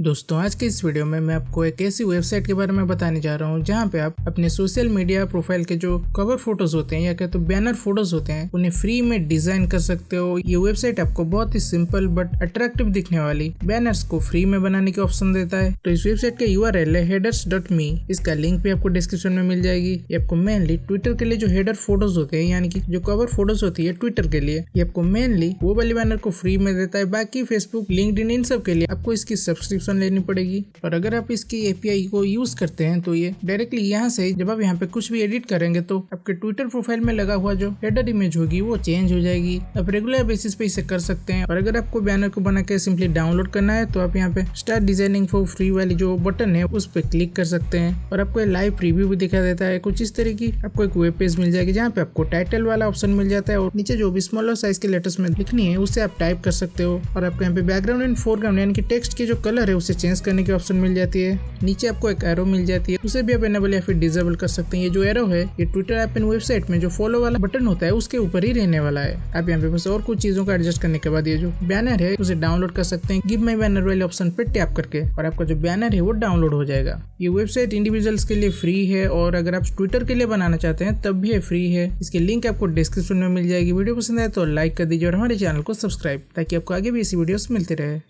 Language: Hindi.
दोस्तों आज के इस वीडियो में मैं आपको एक ऐसी वेबसाइट के बारे में बताने जा रहा हूँ जहाँ पे आप अपने सोशल मीडिया प्रोफाइल के जो कवर फोटोज होते हैं या कहते तो बैनर फोटोज होते हैं उन्हें फ्री में डिजाइन कर सकते हो ये वेबसाइट आपको बहुत ही सिंपल बट अट्रैक्टिव दिखने वाली बैनर्स को फ्री में बनाने के ऑप्शन देता है तो इस वेबसाइट का यू आर एल है हेडर्स डॉट मी इसका लिंक भी आपको डिस्क्रिप्शन में मिल जाएगी ये आपको मेनली ट्विटर के लिए जो हेडर फोटोज होते हैं यानी कि जो कवर फोटोज होती है ट्विटर के लिए ये आपको मेनली वो वाली बैनर को फ्री में देता है बाकी फेसबुक लिंक इन सब के लिए आपको इसकी सब्सक्रिप्शन सब्सक्रिप्शन लेनी पड़ेगी और अगर आप इसकी एपीआई को यूज करते हैं तो ये डायरेक्टली यहाँ से जब आप यहाँ पे कुछ भी एडिट करेंगे तो आपके ट्विटर प्रोफाइल में लगा हुआ जो हेडर इमेज होगी वो चेंज हो जाएगी आप रेगुलर बेसिस पे इसे कर सकते हैं और अगर आपको बैनर को बना के सिंपली डाउनलोड करना है तो आप यहाँ पे स्टार्ट डिजाइनिंग फॉर फ्री वाली जो बटन है उस पर क्लिक कर सकते हैं और आपको लाइव प्रीव्यू भी दिखा देता है कुछ इस तरह की आपको एक वेब पेज मिल जाएगी जहाँ पे आपको टाइटल वाला ऑप्शन मिल जाता है और नीचे जो भी स्मॉलर साइज के लेटर्स में लिखनी है उसे आप टाइप कर सकते हो और आपको यहाँ पे बैकग्राउंड एंड फोरग्राउंड यानी कि टेक्स्ट के जो कलर है उसे चेंज करने की ऑप्शन मिल जाती है नीचे आपको एक एरो मिल जाती है उसे भी आप एनेबल या फिर डिजेबल कर सकते हैं ये जो एरो है ये ट्विटर ऐप एंड वेबसाइट में जो फॉलो वाला बटन होता है उसके ऊपर ही रहने वाला है आप यहाँ पे बस और कुछ चीजों को एडजस्ट करने के बाद ये जो बैनर है उसे डाउनलोड कर सकते हैं गिव माई बैनर वाले ऑप्शन पर टैप करके और आपका जो बैनर है वो डाउनलोड हो जाएगा ये वेबसाइट इंडिविजुअल्स के लिए फ्री है और अगर आप ट्विटर के लिए बनाना चाहते हैं तब भी ये फ्री है इसकी लिंक आपको डिस्क्रिप्शन में मिल जाएगी वीडियो पसंद आए तो लाइक कर दीजिए और हमारे चैनल को सब्सक्राइब ताकि आपको आगे भी ऐसी वीडियोस मिलते रहे